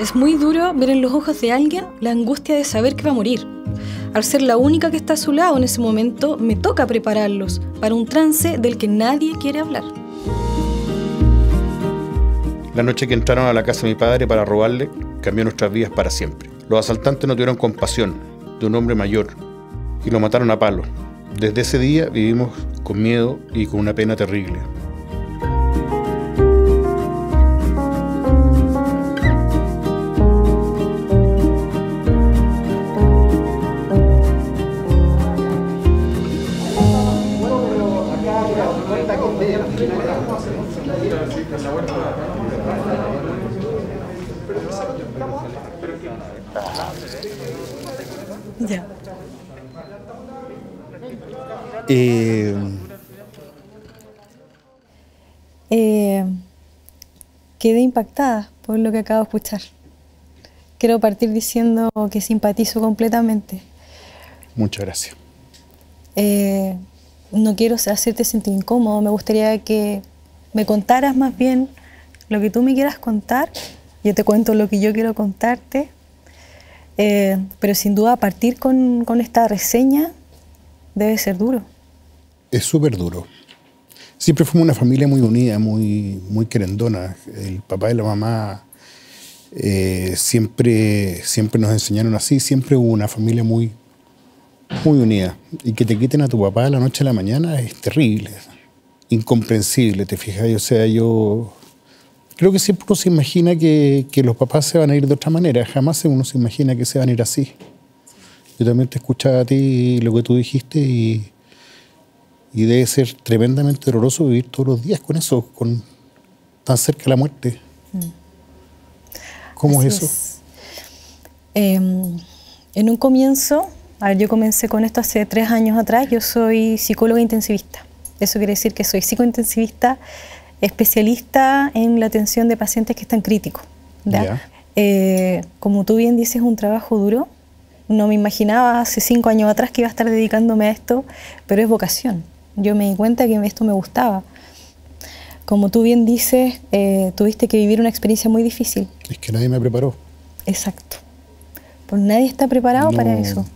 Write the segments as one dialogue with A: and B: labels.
A: Es muy duro ver en los ojos de alguien la angustia de saber que va a morir. Al ser la única que está a su lado en ese momento, me toca prepararlos para un trance del que nadie quiere hablar.
B: La noche que entraron a la casa de mi padre para robarle, cambió nuestras vidas para siempre. Los asaltantes no tuvieron compasión de un hombre mayor y lo mataron a palo. Desde ese día vivimos con miedo y con una pena terrible.
A: Eh, quedé impactada por lo que acabo de escuchar. Quiero partir diciendo que simpatizo completamente.
B: Muchas gracias.
A: Eh, no quiero hacerte sentir incómodo, me gustaría que me contaras más bien lo que tú me quieras contar, yo te cuento lo que yo quiero contarte, eh, pero sin duda partir con esta reseña debe ser duro
B: es súper duro. Siempre fuimos una familia muy unida, muy, muy querendona. El papá y la mamá eh, siempre, siempre nos enseñaron así, siempre hubo una familia muy, muy unida. Y que te quiten a tu papá de la noche a la mañana es terrible, incomprensible, te fijas. O sea, yo creo que siempre uno se imagina que, que, los papás se van a ir de otra manera, jamás uno se imagina que se van a ir así. Yo también te escuchaba a ti lo que tú dijiste y, y debe ser tremendamente doloroso vivir todos los días con eso, con tan cerca de la muerte.
A: ¿Cómo es eso? Em, en un comienzo, yo comencé con esto hace tres años atrás, yo soy psicóloga intensivista. Eso quiere decir que soy psicointensivista, especialista en la atención de pacientes que están críticos. Eh, como tú bien dices, es un trabajo duro. No me imaginaba hace cinco años atrás que iba a estar dedicándome a esto, pero es vocación. Yo me di cuenta que esto me gustaba. Como tú bien dices, eh, tuviste que vivir una experiencia muy difícil.
B: Es que nadie me preparó.
A: Exacto. Pues nadie está preparado para eso.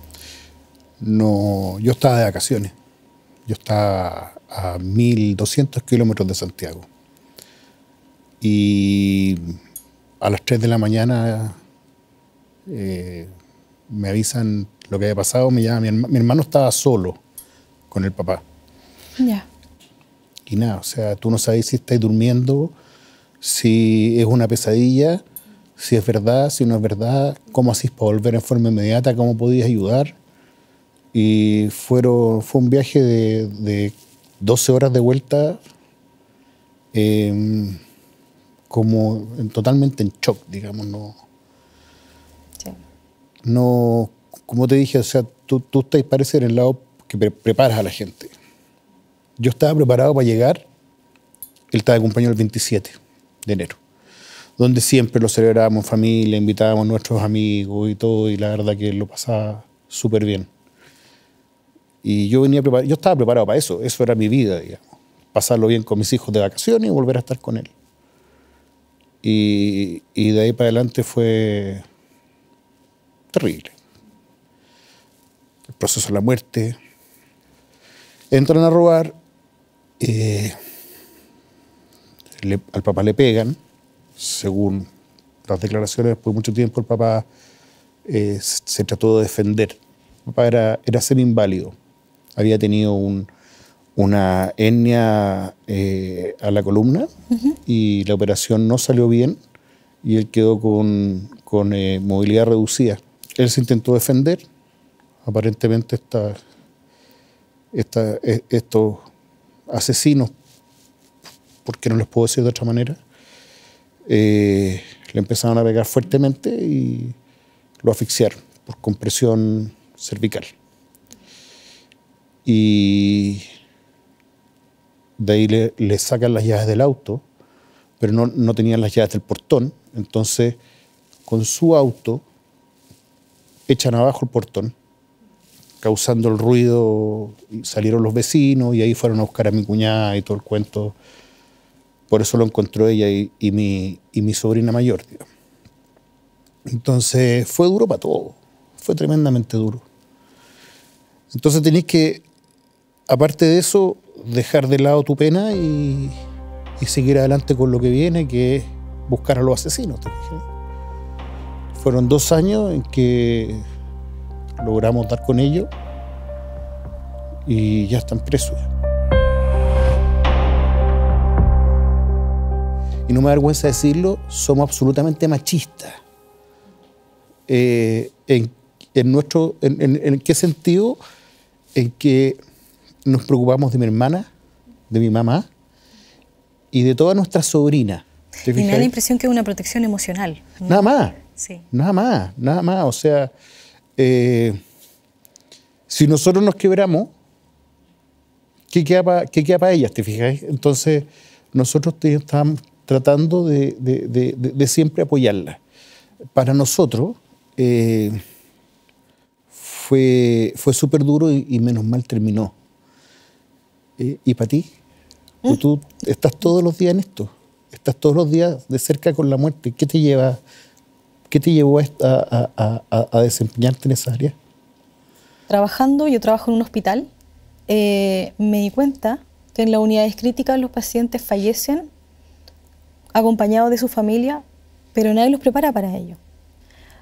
B: No, yo estaba de vacaciones. Yo estaba a 1200 kilómetros de Santiago. Y a las 3 de la mañana eh, me avisan lo que había pasado. Me llama, mi hermano estaba solo con el papá. Y nada, o sea, tú no sabes si estáis durmiendo, si es una pesadilla, si es verdad, si no es verdad, cómo hacís para volver en forma inmediata, cómo podías ayudar. Y fue un viaje de, 12 horas de vuelta, em, como totalmente en shock, digamos. No, no como te dije, o sea, tú, estás, parece, en el lado que preparas a la gente. Yo estaba preparado para llegar, él estaba acompañado el 27 de enero, donde siempre lo celebrábamos en familia, invitábamos a nuestros amigos y todo, y la verdad que lo pasaba súper bien. Y yo venía preparado, yo estaba preparado para eso, eso era mi vida, digamos. Pasarlo bien con mis hijos de vacaciones y volver a estar con él. y de ahí para adelante fue terrible. El proceso de la muerte. Entran a robar, eh, al papá le pegan, según las declaraciones, después de mucho tiempo el papá eh, se trató de defender. El papá era, era semi-inválido, había tenido una etnia eh, a la columna y la operación no salió bien y él quedó con, movilidad reducida. Él se intentó defender, aparentemente e, estos asesinos, porque no les puedo decir de otra manera, eh, le empezaron a pegar fuertemente y lo asfixiaron por compresión cervical. Y de ahí le, sacan las llaves del auto, pero no, no tenían las llaves del portón, entonces con su auto echan abajo el portón causando el ruido, salieron los vecinos y ahí fueron a buscar a mi cuñada y todo el cuento. Por eso lo encontró ella y, mi, y mi, sobrina mayor. Entonces fue duro para todo, fue tremendamente duro. Entonces tenés que, aparte de eso, dejar de lado tu pena y, y seguir adelante con lo que viene, que es buscar a los asesinos. Fueron dos años en que logramos dar con ellos y ya están presos. Y no me avergüenza vergüenza decirlo, somos absolutamente machistas. Eh, en, nuestro, en, qué sentido? En que nos preocupamos de mi hermana, de mi mamá y de toda nuestra sobrina. Y me da la
A: impresión que es una protección emocional. Nada más.
B: Nada más, nada más. O sea, eh, si nosotros nos quebramos, ¿qué queda para ellas? ¿Te fijas? Entonces, nosotros estamos tratando de, siempre apoyarla. Para nosotros eh, fue, fue súper duro y, menos mal terminó. Eh, ¿Y para ti? Mm. tú estás todos los días en esto, estás todos los días de cerca con la muerte. ¿Qué te lleva ¿Qué te llevó a, desempeñarte en esa área?
A: Trabajando, yo trabajo en un hospital, eh, me di cuenta que en las unidades críticas los pacientes fallecen acompañados de su familia, pero nadie los prepara para ello.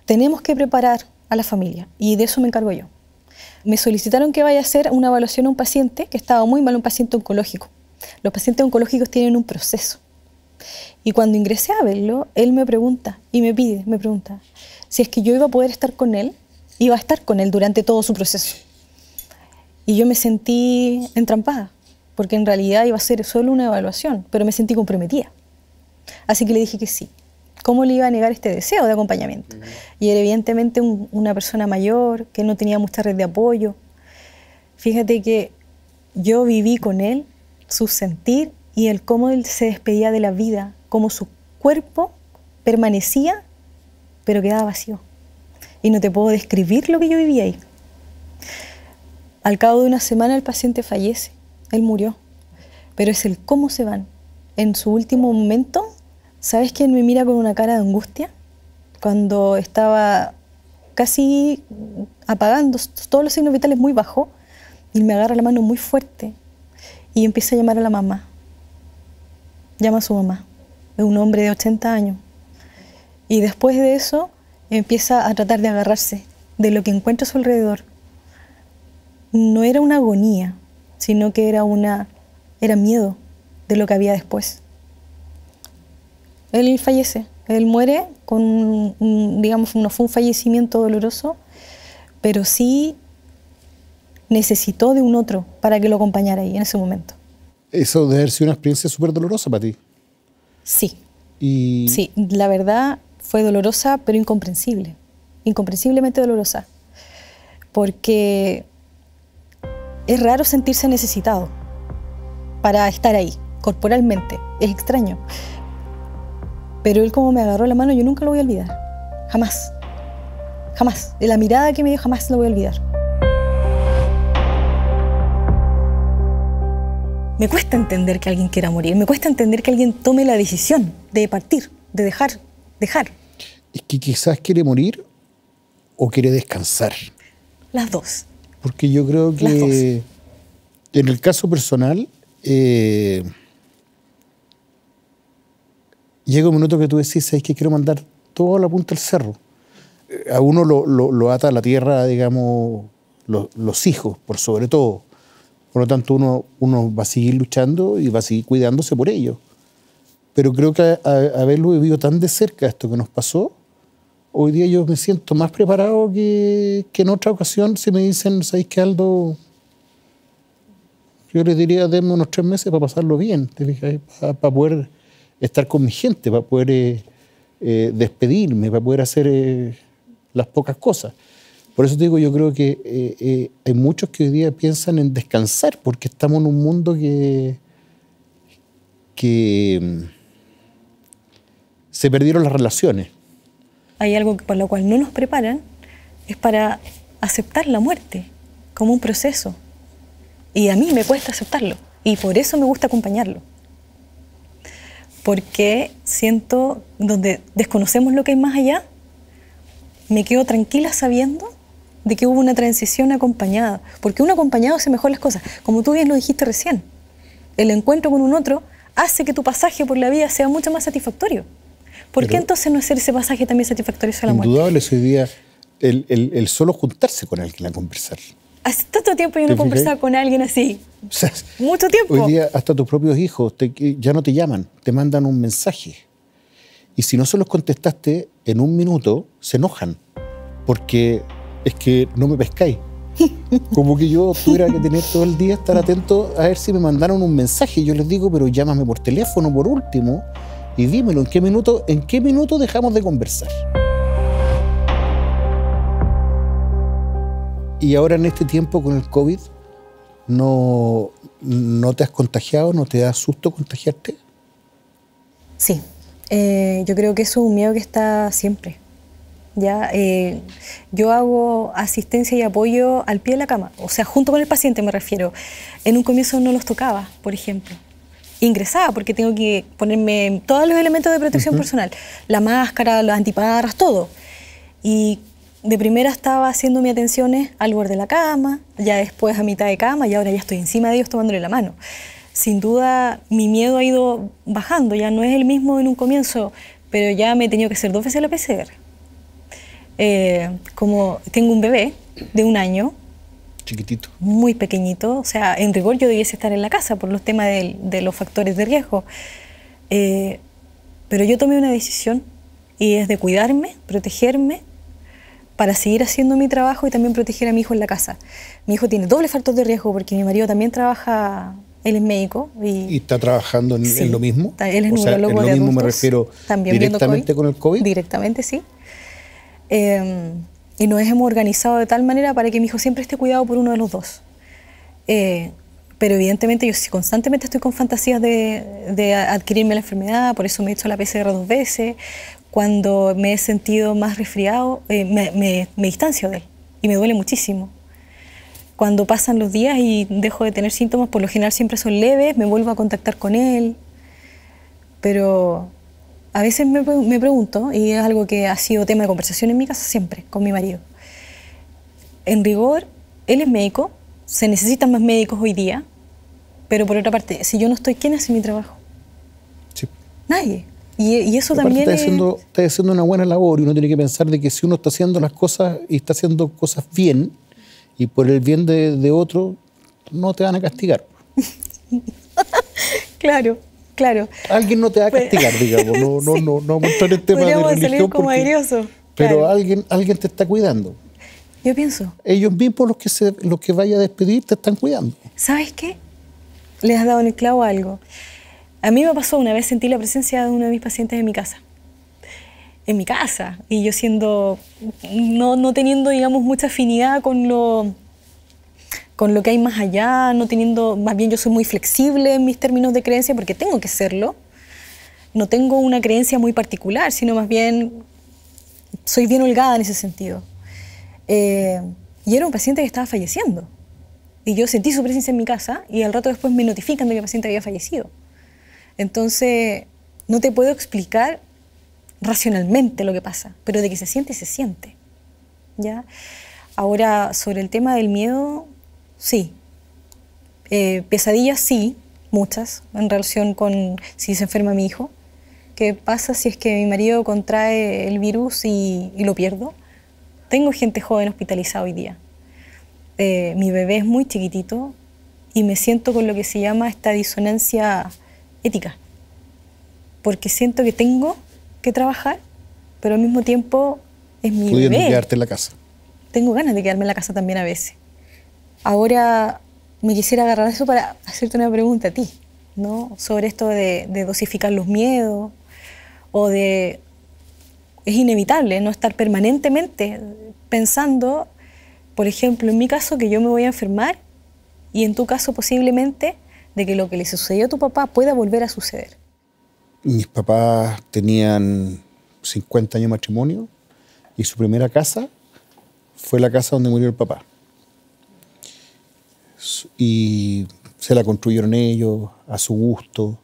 A: Tenemos que preparar a la familia y de eso me encargo yo. Me solicitaron que vaya a hacer una evaluación a un paciente que estaba muy mal, un paciente oncológico. Los pacientes oncológicos tienen un proceso. Y cuando ingresé a verlo, él me pregunta y me pide, me pregunta, si es que yo iba a poder estar con él, iba a estar con él durante todo su proceso. Y yo me sentí entrampada, porque en realidad iba a ser solo una evaluación, pero me sentí comprometida. Así que le dije que sí. ¿Cómo le iba a negar este deseo de acompañamiento? Y era evidentemente una persona mayor, que no tenía mucha red de apoyo. Fíjate que yo viví con él su sentir y el cómo él se despedía de la vida, cómo su cuerpo permanecía, pero quedaba vacío. Y no te puedo describir lo que yo viví ahí. Al cabo de una semana el paciente fallece, él murió, pero es el cómo se van. En su último momento, ¿sabes quién me mira con una cara de angustia? Cuando estaba casi apagando todos los signos vitales muy bajo, y me agarra la mano muy fuerte y empieza a llamar a la mamá llama a su mamá, es un hombre de 80 años. Y después de eso empieza a tratar de agarrarse de lo que encuentra a su alrededor. No era una agonía, sino que era una era miedo de lo que había después. Él fallece, él muere con digamos no fue un fallecimiento doloroso, pero sí necesitó de un otro para que lo acompañara ahí en ese momento
B: eso debe haber sido una experiencia súper dolorosa para ti. Sí. Y... Sí,
A: la verdad fue dolorosa, pero incomprensible. Incomprensiblemente dolorosa. Porque es raro sentirse necesitado para estar ahí, corporalmente. Es extraño. Pero él como me agarró la mano, yo nunca lo voy a olvidar. Jamás. Jamás. de La mirada que me dio jamás lo voy a olvidar. Me cuesta entender que alguien quiera morir, me cuesta entender que alguien tome la decisión de partir, de dejar, dejar.
B: Es que quizás quiere morir o quiere descansar. Las dos. Porque yo creo que en el caso personal eh, llega un minuto que tú decís, es que quiero mandar a la punta del cerro? Eh, a uno lo, ata a la tierra, digamos, los hijos, por sobre todo. Por lo tanto, uno, va a seguir luchando y va a seguir cuidándose por ello. Pero creo que haberlo vivido tan de cerca esto que nos pasó, hoy día yo me siento más preparado que, en otra ocasión si me dicen, ¿sabéis qué, Aldo? Yo les diría, denme unos tres meses para pasarlo bien, Para, poder estar con mi gente, para poder eh, eh, despedirme, para poder hacer eh, las pocas cosas. Por eso te digo, yo creo que eh, eh, hay muchos que hoy día piensan en descansar, porque estamos en un mundo que, mm, se perdieron las relaciones.
A: Hay algo por lo cual no nos preparan, es para aceptar la muerte como un proceso. Y a mí me cuesta aceptarlo. Y por eso me gusta acompañarlo. Porque siento, donde desconocemos lo que hay más allá, me quedo tranquila sabiendo de que hubo una transición acompañada, porque un acompañado hace mejor las cosas. Como tú bien lo dijiste recién, el encuentro con un otro hace que tu pasaje por la vida sea mucho más satisfactorio.
B: ¿Por qué entonces
A: no hacer ese pasaje también satisfactorio hacia la muerte?
B: Indudable hoy día el, el, solo juntarse con alguien a conversar.
A: Hace tanto tiempo yo no conversaba con alguien así. Mucho tiempo. Hoy día
B: hasta tus propios hijos ya no te llaman, te mandan un mensaje. Y si no se los contestaste en un minuto, se enojan. Porque es que no me pescáis. Como que yo tuviera que tener todo el día, estar atento a ver si me mandaron un mensaje. Yo les digo, pero llámame por teléfono por último y dímelo, ¿en qué minuto, en qué minuto dejamos de conversar? Y ahora en este tiempo con el COVID, ¿no, no te has contagiado? ¿No te da susto contagiarte?
A: Sí, eh, yo creo que eso es un miedo que está siempre. ¿ya? Eh, yo hago asistencia y apoyo al pie de la cama, o sea, junto con el paciente me refiero. En un comienzo no los tocaba, por ejemplo. Ingresaba porque tengo que ponerme todos los elementos de protección personal, la máscara, los antiparras, todo. Y de primera estaba haciendo mis atenciones al borde de la cama, ya después a mitad de cama y ahora ya estoy encima de ellos tomándole la mano. Sin duda mi miedo ha ido bajando, ya no es el mismo en un comienzo, pero ya me he tenido que hacer dos veces la PCR. Eh, como tengo un bebé de un año. Chiquitito. Muy pequeñito. O sea, en rigor yo debiese estar en la casa por los temas de, los factores de riesgo. Eh, pero yo tomé una decisión y es de cuidarme, protegerme, para seguir haciendo mi trabajo y también proteger a mi hijo en la casa. Mi hijo tiene doble factor de riesgo porque mi marido también trabaja, él es médico. ¿Y, ¿Y
B: está trabajando en, lo mismo? Él es o sea, en lo mismo me refiero
A: también directamente con el COVID. Directamente, sí. Em, y nos hemos organizado de tal manera para que mi hijo siempre esté cuidado por uno de los dos. Eh, pero evidentemente yo constantemente estoy con fantasías de, adquirirme la enfermedad, por eso me he hecho la PCR dos veces. Cuando me he sentido más resfriado, eh, me, distancio de él y me duele muchísimo. Cuando pasan los días y dejo de tener síntomas, por lo general siempre son leves, me vuelvo a contactar con él. Pero a veces me, me, pregunto, y es algo que ha sido tema de conversación en mi casa siempre, con mi marido. En rigor, él es médico, se necesitan más médicos hoy día, pero por otra parte, si yo no estoy, ¿quién hace mi trabajo? Sí. Nadie. Y, eso también. Está es... haciendo,
B: haciendo una buena labor y uno tiene que pensar de que si uno está haciendo las cosas y está haciendo cosas bien y por el bien de, de otro, no te van a castigar. claro claro. Alguien no te va a castigar, digamos, no, no, no, no, el tema de religión. Salir como porque, Pero alguien, alguien te está cuidando. Yo pienso. Ellos mismos los que se, los que vaya a despedir te están cuidando.
A: ¿Sabes qué? Les has dado en el clavo algo. A mí me pasó una vez sentí la presencia de uno de mis pacientes en mi casa. En mi casa. Y yo siendo no, no teniendo, digamos, mucha afinidad con lo con lo que hay más allá, no teniendo, más bien yo soy muy flexible en mis términos de creencia porque tengo que serlo. No tengo una creencia muy particular, sino más bien soy bien holgada en ese sentido. Eh, y era un paciente que estaba falleciendo. Y yo sentí su presencia en mi casa y al rato después me notifican de que el paciente había fallecido. Entonces, no te puedo explicar racionalmente lo que pasa, pero de que se siente, se siente. ¿ya? Ahora, sobre el tema del miedo, sí. Eh, pesadillas sí, muchas, en relación con si se enferma mi hijo. ¿Qué pasa si es que mi marido contrae el virus y, lo pierdo? Tengo gente joven hospitalizada hoy día. Eh, mi bebé es muy chiquitito y me siento con lo que se llama esta disonancia ética, porque siento que tengo que trabajar, pero al mismo tiempo es mi Pudiendo bebé. quedarte en la casa. Tengo ganas de quedarme en la casa también a veces. Ahora me quisiera agarrar eso para hacerte una pregunta a ti, ¿no? Sobre esto de, de dosificar los miedos o de... Es inevitable no estar permanentemente pensando, por ejemplo, en mi caso, que yo me voy a enfermar y en tu caso posiblemente de que lo que le sucedió a tu papá pueda volver a suceder.
B: Mis papás tenían 50 años de matrimonio y su primera casa fue la casa donde murió el papá y se la construyeron ellos a su gusto.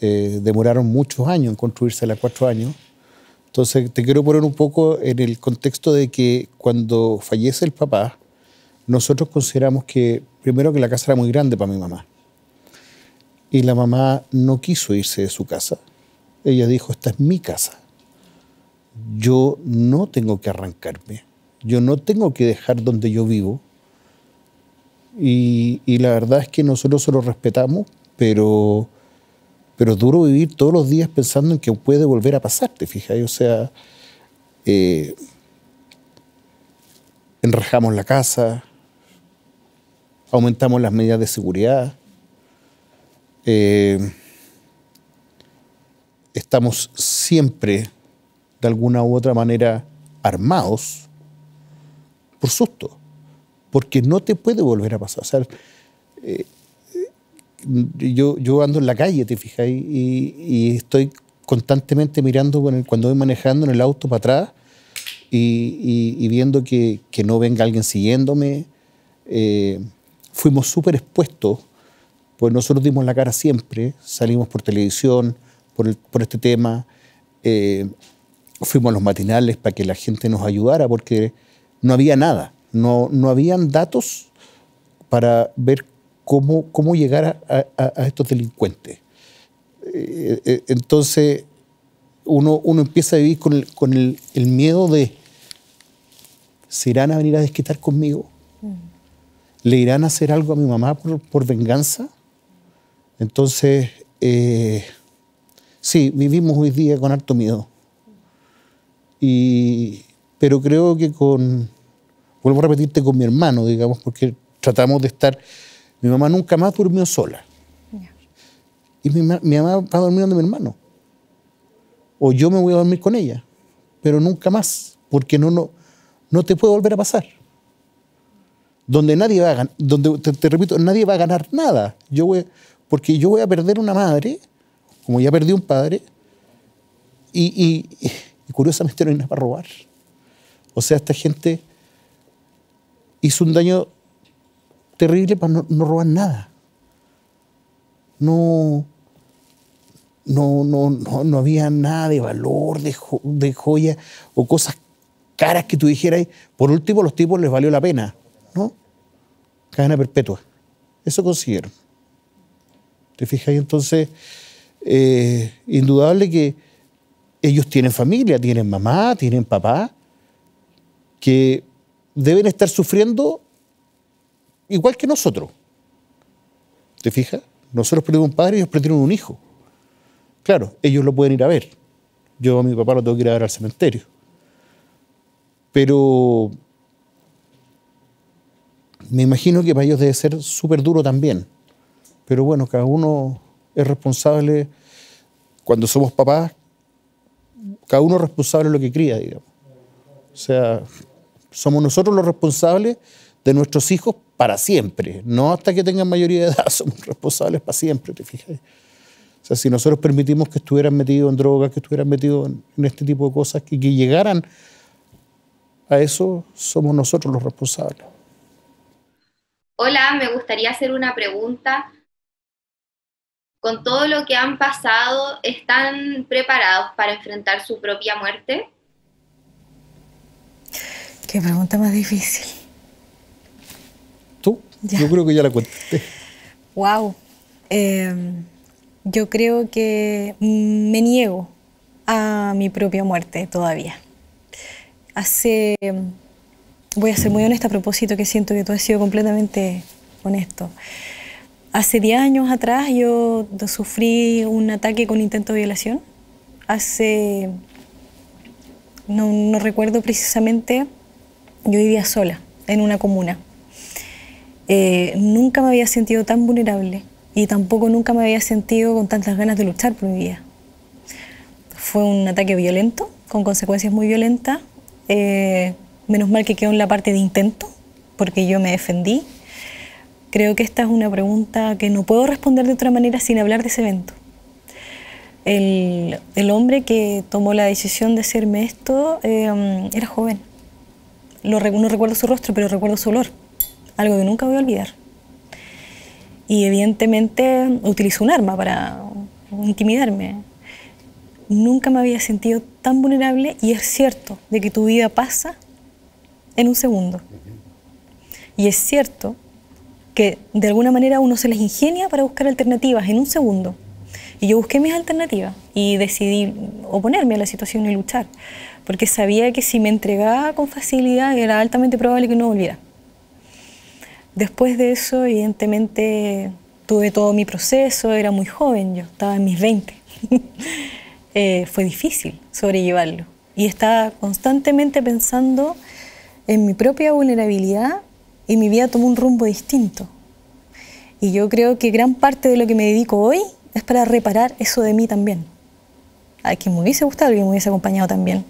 B: Eh, demoraron muchos años en construírsela, cuatro años. Entonces, te quiero poner un poco en el contexto de que cuando fallece el papá, nosotros consideramos que, primero, que la casa era muy grande para mi mamá. Y la mamá no quiso irse de su casa. Ella dijo, esta es mi casa. Yo no tengo que arrancarme. Yo no tengo que dejar donde yo vivo y, la verdad es que nosotros se lo respetamos, pero, es duro vivir todos los días pensando en que puede volver a pasarte, fíjate. O sea, eh, enrajamos la casa, aumentamos las medidas de seguridad, eh, estamos siempre, de alguna u otra manera, armados por susto porque no te puede volver a pasar. Eh, yo, ando en la calle, te fijáis, y, estoy constantemente mirando cuando voy manejando en el auto para atrás y, viendo que, no venga alguien siguiéndome. Eh, fuimos súper expuestos, pues nosotros dimos la cara siempre, salimos por televisión, por, este tema, eh, fuimos a los matinales para que la gente nos ayudara porque no había nada. No, no habían datos para ver cómo, cómo llegar a, estos delincuentes. Eh, eh, entonces, uno, uno empieza a vivir con, el, miedo de, ¿se irán a venir a desquitar conmigo? Mm. ¿Le irán a hacer algo a mi mamá por, venganza? Entonces, eh, sí, vivimos hoy día con harto miedo. pero creo que con, vuelvo a repetirte con mi hermano, digamos, porque tratamos de estar... Mi mamá nunca más durmió sola. Y mi, mamá va a dormir donde mi hermano. O yo me voy a dormir con ella, pero nunca más, porque no, no, no te puede volver a pasar. Donde nadie va a ganar, donde te, repito, nadie va a ganar nada. Yo voy, porque yo voy a perder una madre, como ya perdí un padre, y, y curiosamente no hay nada para robar. O sea, esta gente hizo un daño terrible para no, robar nada. No, no, no, no, había nada de valor, de, joya o cosas caras que tú dijeras. Por último, a los tipos les valió la pena, ¿no? Cadena perpetua. Eso consiguieron. ¿Te fijas? entonces, eh, indudable que ellos tienen familia, tienen mamá, tienen papá, que deben estar sufriendo igual que nosotros. ¿Te fijas? Nosotros perdimos un padre y ellos perdieron un hijo. Claro, ellos lo pueden ir a ver. Yo a mi papá lo tengo que ir a ver al cementerio. Pero me imagino que para ellos debe ser súper duro también. Pero bueno, cada uno es responsable, cuando somos papás, cada uno es responsable de lo que cría, digamos. O sea, somos nosotros los responsables de nuestros hijos para siempre, no hasta que tengan mayoría de edad, somos responsables para siempre, ¿te fijas? O sea, si nosotros permitimos que estuvieran metidos en drogas, que estuvieran metidos en este tipo de cosas, y que llegaran a eso, somos nosotros los responsables.
A: Hola, me gustaría hacer una pregunta. ¿Con todo lo que han pasado, están preparados para enfrentar su propia muerte? Qué pregunta más difícil. ¿Tú? Yo creo que ya la contesté. Wow. Em, yo creo que me niego a mi propia muerte todavía. Hace. Voy a ser muy honesta a propósito, que siento que tú has sido completamente honesto. Hace 10 años atrás yo sufrí un ataque con intento de violación. Hace. No, no recuerdo precisamente yo vivía sola en una comuna. Eh, nunca me había sentido tan vulnerable y tampoco nunca me había sentido con tantas ganas de luchar por mi vida. Fue un ataque violento, con consecuencias muy violentas. Eh, menos mal que quedó en la parte de intento, porque yo me defendí. Creo que esta es una pregunta que no puedo responder de otra manera sin hablar de ese evento. El, hombre que tomó la decisión de hacerme esto eh, era joven no recuerdo su rostro, pero recuerdo su olor, algo que nunca voy a olvidar. Y evidentemente utilizó un arma para intimidarme. Nunca me había sentido tan vulnerable y es cierto de que tu vida pasa en un segundo. Y es cierto que de alguna manera uno se les ingenia para buscar alternativas en un segundo. Y yo busqué mis alternativas y decidí oponerme a la situación y luchar porque sabía que si me entregaba con facilidad era altamente probable que no volviera. Después de eso, evidentemente, tuve todo mi proceso, era muy joven, yo estaba en mis 20. Eh, fue difícil sobrellevarlo y estaba constantemente pensando en mi propia vulnerabilidad y mi vida tomó un rumbo distinto. Y yo creo que gran parte de lo que me dedico hoy es para reparar eso de mí también. A quien me hubiese gustado que me hubiese acompañado también.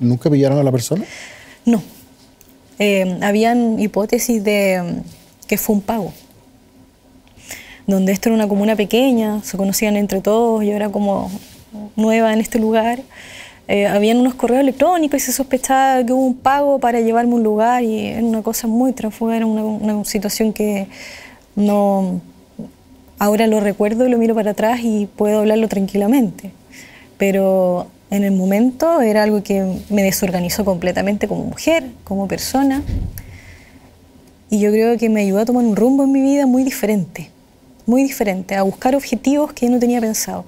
B: ¿Nunca pillaron a la persona?
A: No. Eh, habían hipótesis de mm, que fue un pago. Donde esto era una comuna pequeña, se conocían entre todos, yo era como nueva en este lugar. Eh, habían unos correos electrónicos y se sospechaba que hubo un pago para llevarme a un lugar y era una cosa muy transfuga, era una, una situación que no... Ahora lo recuerdo y lo miro para atrás y puedo hablarlo tranquilamente. Pero en el momento, era algo que me desorganizó completamente como mujer, como persona. Y yo creo que me ayudó a tomar un rumbo en mi vida muy diferente, muy diferente, a buscar objetivos que yo no tenía pensado.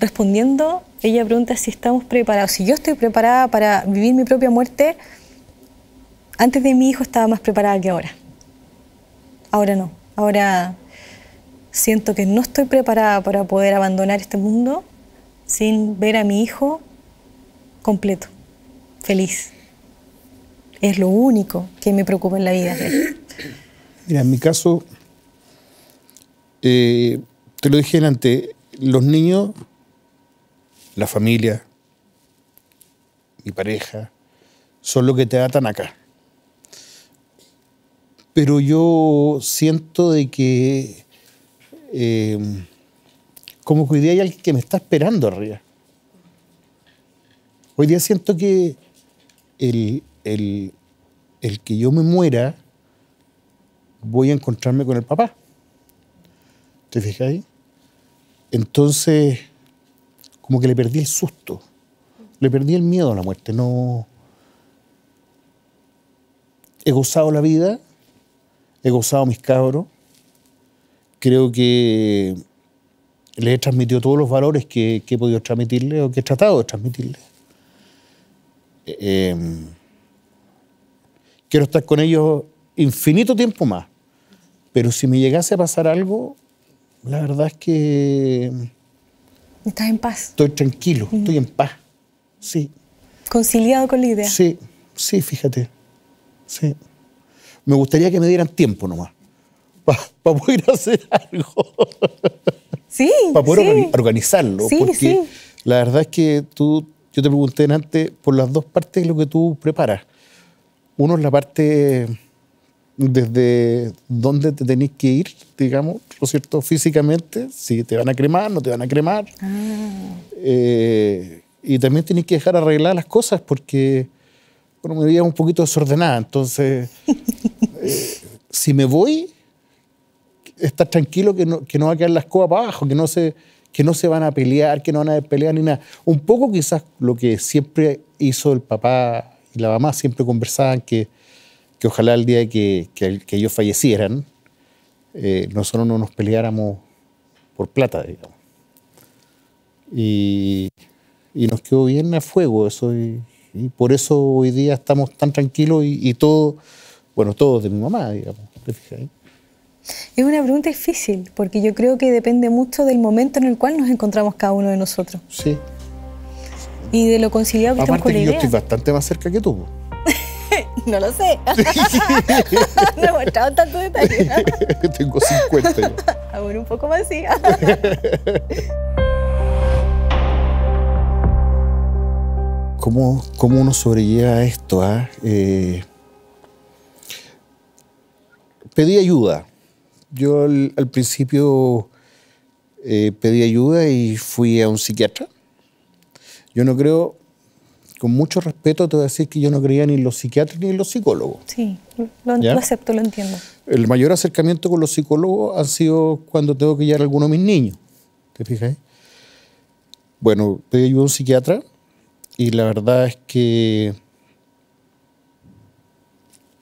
A: Respondiendo, ella pregunta si estamos preparados, si yo estoy preparada para vivir mi propia muerte. Antes de mi hijo estaba más preparada que ahora. Ahora no, ahora siento que no estoy preparada para poder abandonar este mundo sin ver a mi hijo completo, feliz. Es lo único que me preocupa en la vida. Mira, en mi caso,
B: eh, te lo dije delante, los niños, la familia, mi pareja, son lo que te atan acá. Pero yo siento de que eh, como que hoy día hay alguien que me está esperando arriba. Hoy día siento que el, que yo me muera, voy a encontrarme con el papá. ¿Te fijas Entonces, como que le perdí el susto, le perdí el miedo a la muerte. No. He gozado la vida, he gozado mis cabros, creo que le he transmitido todos los valores que, que he podido transmitirle o que he tratado de transmitirle. Eh, em, quiero estar con ellos infinito tiempo más. Pero si me llegase a pasar algo, la verdad es que...
A: Estás en paz.
B: Estoy tranquilo, estoy en paz. Sí.
A: Conciliado con la idea.
B: Sí, sí, fíjate. Sí. Me gustaría que me dieran tiempo nomás para poder hacer algo. Sí. para poder organizarlo. porque la verdad es que tú yo te pregunté antes por las dos partes de lo que tú preparas. Uno es la parte desde dónde te tenés que ir, digamos, lo cierto? Físicamente, si te van a cremar, no te van a cremar. Ah. Eh, y también tenés que dejar arregladas las cosas porque, bueno, me veía un poquito desordenada. Entonces, eh, si me voy, estar tranquilo que no, que no va a quedar la escoba para abajo, que no se que no se van a pelear, que no van a pelear ni nada. Un poco quizás lo que siempre hizo el papá y la mamá, siempre conversaban que, que ojalá el día que, que, ellos fallecieran, eh, nosotros no nos peleáramos por plata, digamos. Y, nos quedó bien a fuego eso. Y, por eso hoy día estamos tan tranquilos y, todo, bueno, todo de mi mamá, digamos.
A: Es una pregunta difícil, porque yo creo que depende mucho del momento en el cual nos encontramos cada uno de nosotros. Sí. Y de lo conciliado que estamos con que la idea. yo estoy
B: bastante más cerca que tú.
A: no lo sé. no he mostrado tanto detalle.
B: Tengo 50.
A: Ahora un poco más, sí.
B: ¿Cómo, ¿Cómo, uno sobrelleva esto? Ah? Eh, pedí ayuda yo al, principio eh, pedí ayuda y fui a un psiquiatra. Yo no creo, con mucho respeto te voy a decir que yo no creía ni en los psiquiatras ni en los psicólogos.
A: Sí, lo, acepto, lo entiendo.
B: El mayor acercamiento con los psicólogos ha sido cuando tengo que guiar a alguno de mis niños. ¿Te fijas? Bueno, pedí ayuda a un psiquiatra y la verdad es que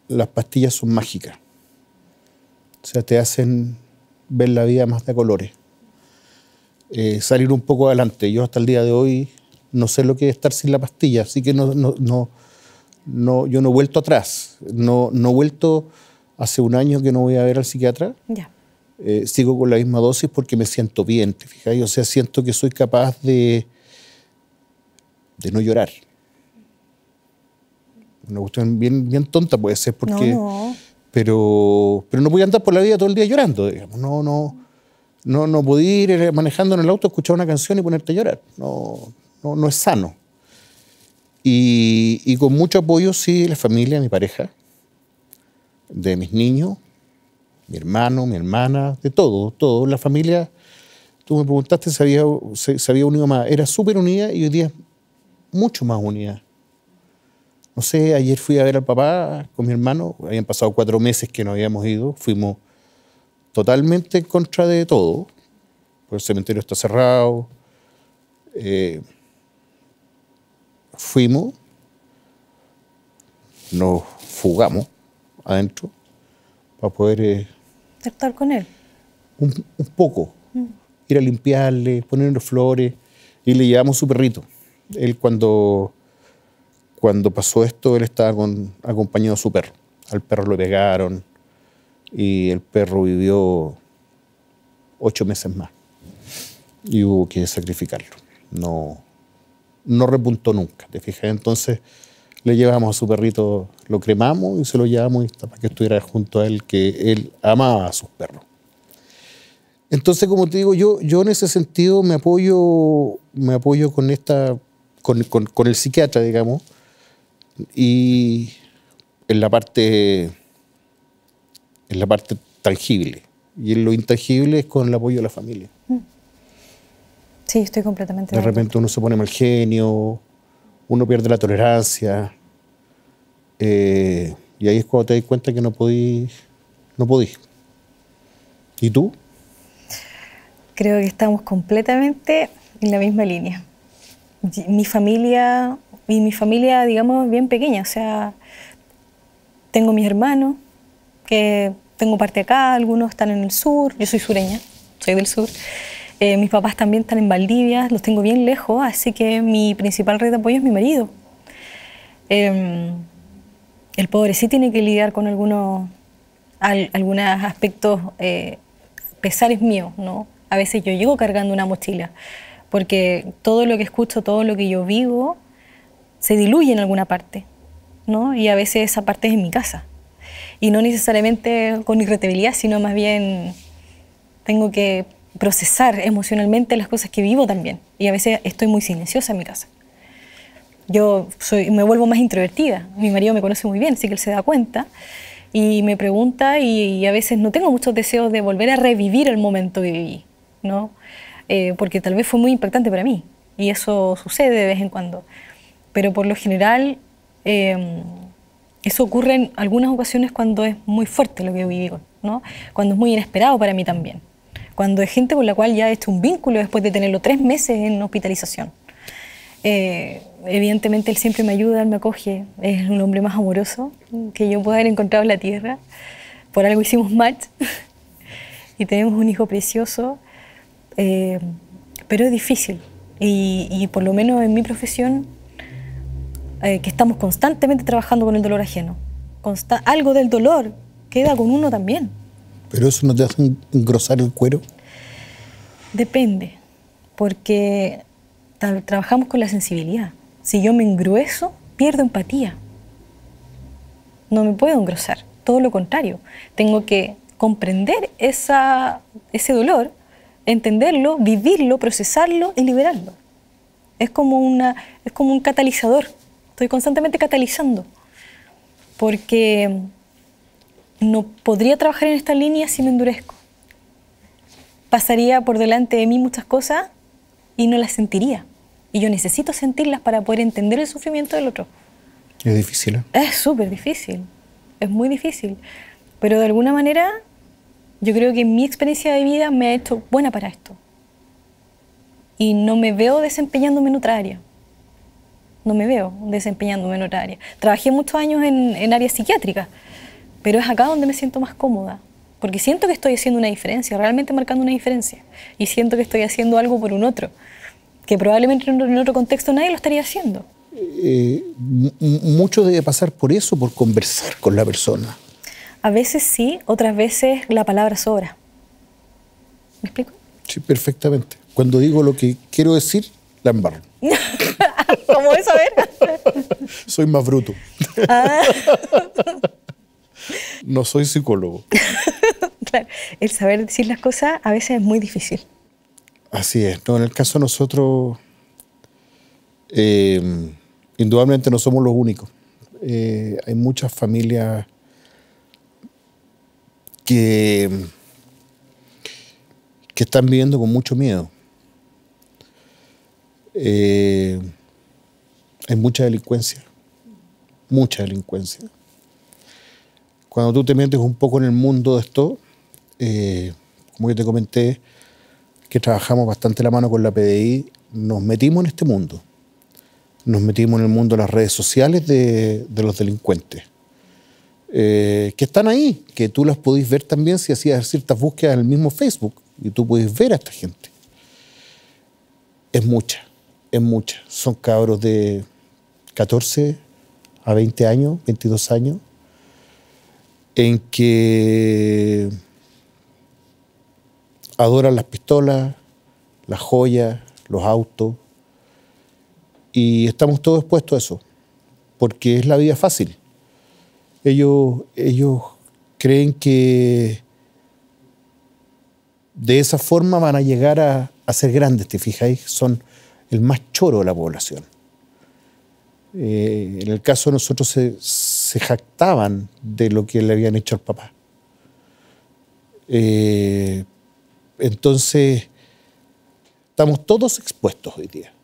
B: las pastillas son mágicas. O sea, te hacen ver la vida más de colores. Eh, salir un poco adelante. Yo hasta el día de hoy no sé lo que es estar sin la pastilla, así que no, no, no, yo no he vuelto atrás. No, no he vuelto hace un año que no voy a ver al psiquiatra. Ya. Eh, sigo con la misma dosis porque me siento bien, te fijas. O sea, siento que soy capaz de, de no llorar. Una cuestión bien, bien tonta puede ser porque... no. Pero, pero no podía andar por la vida todo el día llorando, digamos. No, no, no, no podía ir eh, manejando en el auto, escuchar una canción y ponerte a llorar. No, no, no es sano. Y, y, con mucho apoyo, sí, la familia, mi pareja, de mis niños, mi hermano, mi hermana, de todo, todo. La familia, tú me preguntaste si había, había unido más. Era súper unida y hoy día mucho más unida no sé, ayer fui a ver al papá con mi hermano, habían pasado cuatro meses que no habíamos ido, fuimos totalmente en contra de todo, porque el cementerio está cerrado. Eh, fuimos, nos fugamos adentro para poder... Eh,
A: ¿Estar con él. Un, poco. Mm.
B: Ir a limpiarle, ponerle flores y le llevamos su perrito. Él cuando cuando pasó esto, él estaba con, acompañado a su perro. Al perro lo pegaron y el perro vivió ocho meses más. Y hubo que sacrificarlo. No, no repuntó nunca, ¿te fijas? Entonces le llevamos a su perrito, lo cremamos y se lo llevamos para que estuviera junto a él, que él amaba a sus perros. Entonces, como te digo, yo, yo en ese sentido me apoyo, me apoyo con esta, con, con el psiquiatra, digamos, y en la parte, en la parte tangible. Y en lo intangible es con el apoyo de la familia.
A: Mm. Sí, estoy completamente de acuerdo. De repente
B: uno se pone mal genio, uno pierde la tolerancia. Eh, y ahí es cuando te das cuenta que no podís. No podís. ¿Y tú?
A: Creo que estamos completamente en la misma línea. Mi familia y mi familia, digamos, bien pequeña. O sea, tengo mis hermanos, que tengo parte acá, algunos están en el sur, yo soy sureña, soy del sur. Eh, mis papás también están en Valdivia, los tengo bien lejos, así que mi principal red de apoyo es mi marido. Em, el pobre sí tiene que lidiar con algunos, algunos aspectos, eh, pesares míos, ¿no? A veces yo llego cargando una mochila, porque todo lo que escucho, todo lo que yo vivo, se diluye en alguna parte, ¿no? Y a veces esa parte es en mi casa. Y no necesariamente con irritabilidad, sino más bien tengo que procesar emocionalmente las cosas que vivo también. Y a veces estoy muy silenciosa en mi casa. Yo soy, me vuelvo más introvertida. Mi marido me conoce muy bien, así que él se da cuenta y me pregunta y, a veces no tengo muchos deseos de volver a revivir el momento que viví, ¿no? Eh, porque tal vez fue muy importante para mí y eso sucede de vez en cuando pero por lo general em, eso ocurre en algunas ocasiones cuando es muy fuerte lo que yo ¿no? cuando es muy inesperado para mí también, cuando hay gente con la cual ya he hecho un vínculo después de tenerlo tres meses en hospitalización. Eh, evidentemente él siempre me ayuda, me acoge, es un hombre más amoroso que yo pueda haber encontrado en la tierra, por algo hicimos match y tenemos un hijo precioso, eh, pero es difícil y, y por lo menos en mi profesión eh, que estamos constantemente trabajando con el dolor ajeno. algo del dolor queda con uno también.
B: ¿Pero eso no te hace engrosar el cuero?
A: Depende, porque trabajamos con la sensibilidad. Si yo me engrueso, pierdo empatía. No me puedo engrosar, todo lo contrario. Tengo que comprender esa, ese dolor, entenderlo, vivirlo, procesarlo y liberarlo. Es como, una, es como un catalizador Estoy constantemente catalizando, porque no podría trabajar en esta línea si me endurezco. Pasaría por delante de mí muchas cosas y no las sentiría. Y yo necesito sentirlas para poder entender el sufrimiento del otro. Es difícil. ¿eh? Es súper difícil, es muy difícil. Pero de alguna manera yo creo que mi experiencia de vida me ha hecho buena para esto. Y no me veo desempeñándome en otra área no me veo desempeñándome en otra área. Trabajé muchos años en, en áreas psiquiátricas, pero es acá donde me siento más cómoda, porque siento que estoy haciendo una diferencia, realmente marcando una diferencia, y siento que estoy haciendo algo por un otro, que probablemente en otro contexto nadie lo estaría haciendo.
B: Eh, mucho debe pasar por eso, por conversar con la persona.
A: A veces sí, otras veces la palabra sobra.
B: ¿Me explico? Sí, perfectamente. Cuando digo lo que quiero decir, la embarro. ¿Cómo es? A Soy más bruto. Ah. No soy psicólogo.
A: el saber decir las cosas a veces es muy difícil.
B: Así es. No, en el caso de nosotros, em, indudablemente no somos los únicos. Eh, hay muchas familias que, que están viviendo con mucho miedo. Eh, hay mucha delincuencia, mucha delincuencia. Cuando tú te metes un poco en el mundo de esto, eh, como yo te comenté, que trabajamos bastante la mano con la PDI, nos metimos en este mundo. Nos metimos en el mundo de las redes sociales de, los delincuentes. Eh, que están ahí, que tú las podís ver también si hacías ciertas búsquedas en el mismo Facebook y tú puedes ver a esta gente. Es mucha, es mucha. Son cabros de 14 a 20 años, 22 años, en que adoran las pistolas, las joyas, los autos, y estamos todos expuestos a eso, porque es la vida fácil. Ellos, ellos creen que de esa forma van a llegar a, a ser grandes, ¿te fijáis? Son el más choro de la población. Eh, en el caso de nosotros se, jactaban de lo que le habían hecho al papá. Eh, entonces, estamos todos expuestos hoy día.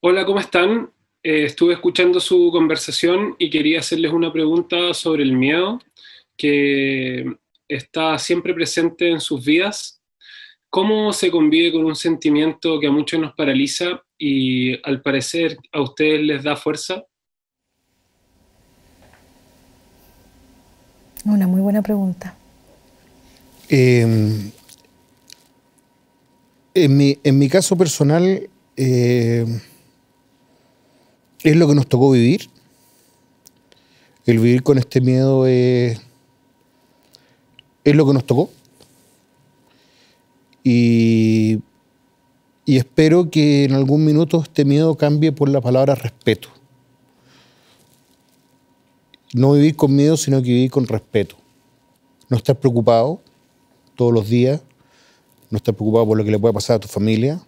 A: Hola, ¿cómo están? Eh, estuve escuchando su conversación y quería hacerles una pregunta sobre el
B: miedo que está siempre presente en sus vidas ¿Cómo se convive con un sentimiento que a muchos nos paraliza y al parecer a ustedes les da fuerza?
A: Una muy buena pregunta.
B: Em, en, mi, caso personal, em, es lo que nos tocó vivir. El vivir con este miedo es, es lo que nos tocó. Y, espero que en algún minuto este miedo cambie por la palabra respeto. No vivir con miedo, sino que vivir con respeto. No estar preocupado todos los días, no estar preocupado por lo que le pueda pasar a tu familia,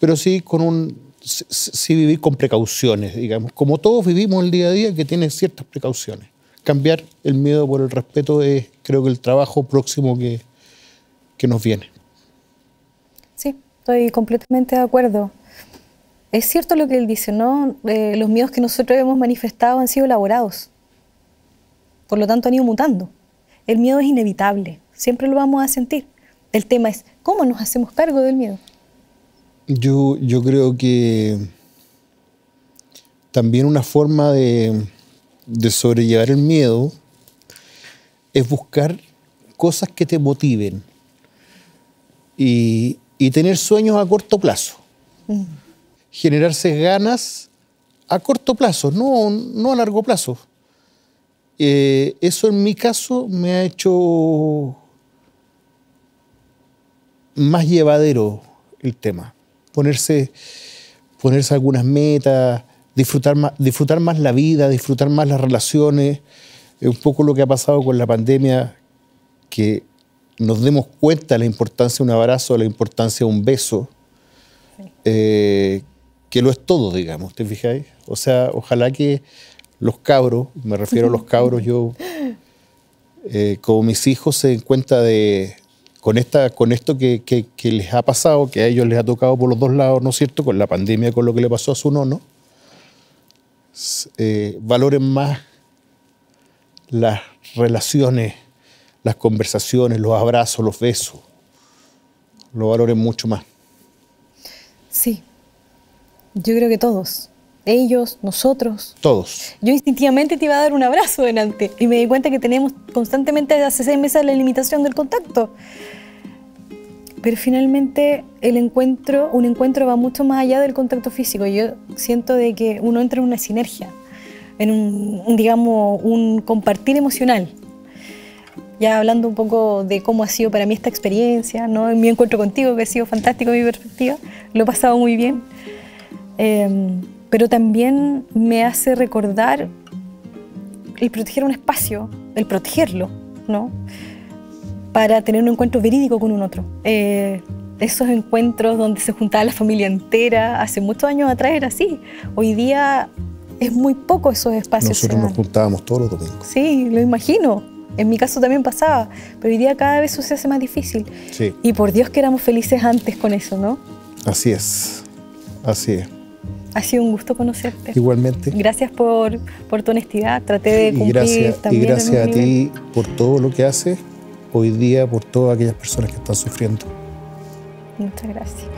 B: pero sí con un sí vivir con precauciones, digamos, como todos vivimos el día a día que tiene ciertas precauciones. Cambiar el miedo por el respeto es creo que el trabajo próximo que nos viene.
A: Estoy completamente de acuerdo. Es cierto lo que él dice, ¿no? Eh, los miedos que nosotros hemos manifestado han sido elaborados. Por lo tanto, han ido mutando. El miedo es inevitable, siempre lo vamos a sentir. El tema es cómo nos hacemos cargo del miedo.
B: Yo, yo creo que también una forma de, de sobrellevar el miedo es buscar cosas que te motiven. Y, y tener sueños a corto plazo. Mm. Generarse ganas a corto plazo, no, a largo plazo. Eh, eso en mi caso me ha hecho más llevadero el tema. Ponerse, ponerse algunas metas, disfrutar más, disfrutar más la vida, disfrutar más las relaciones. Es un poco lo que ha pasado con la pandemia, que nos demos cuenta de la importancia de un abrazo, de la importancia de un beso, eh, que lo es todo, digamos, ¿te fijáis? O sea, ojalá que los cabros, me refiero a los cabros, yo, eh, como mis hijos, se den cuenta de, con, esta, con esto que, les ha pasado, que a ellos les ha tocado por los dos lados, ¿no es cierto? Con la pandemia, con lo que le pasó a su nono, eh, valoren más las relaciones las conversaciones, los abrazos, los besos, lo valoren mucho más.
A: Sí, yo creo que todos, ellos, nosotros. Todos. Yo instintivamente te iba a dar un abrazo delante y me di cuenta que tenemos constantemente hace seis meses la limitación del contacto. Pero finalmente el encuentro, un encuentro va mucho más allá del contacto físico. Yo siento de que uno entra en una sinergia, en un, digamos, un compartir emocional. Ya hablando un poco de cómo ha sido para mí esta experiencia, ¿no? En mi encuentro contigo, que ha sido fantástico mi perspectiva, lo he pasado muy bien. Em, pero también me hace recordar el proteger un espacio, el protegerlo, ¿no? Para tener un encuentro verídico con un otro. Eh, esos encuentros donde se juntaba la familia entera, hace muchos años atrás era así. Hoy día es muy poco esos espacios. Nosotros nos
B: juntábamos todos los domingos.
A: Sí, lo imagino. En mi caso también pasaba, pero hoy día cada vez se más difícil. Y por Dios que éramos felices antes con eso, ¿no?
B: Así es, así es.
A: Ha sido un gusto conocerte. Igualmente. Gracias por, por tu honestidad, traté de cumplir y gracias, Y gracias a ti
B: por todo lo que haces hoy día, por todas aquellas personas que están sufriendo.
A: Muchas gracias.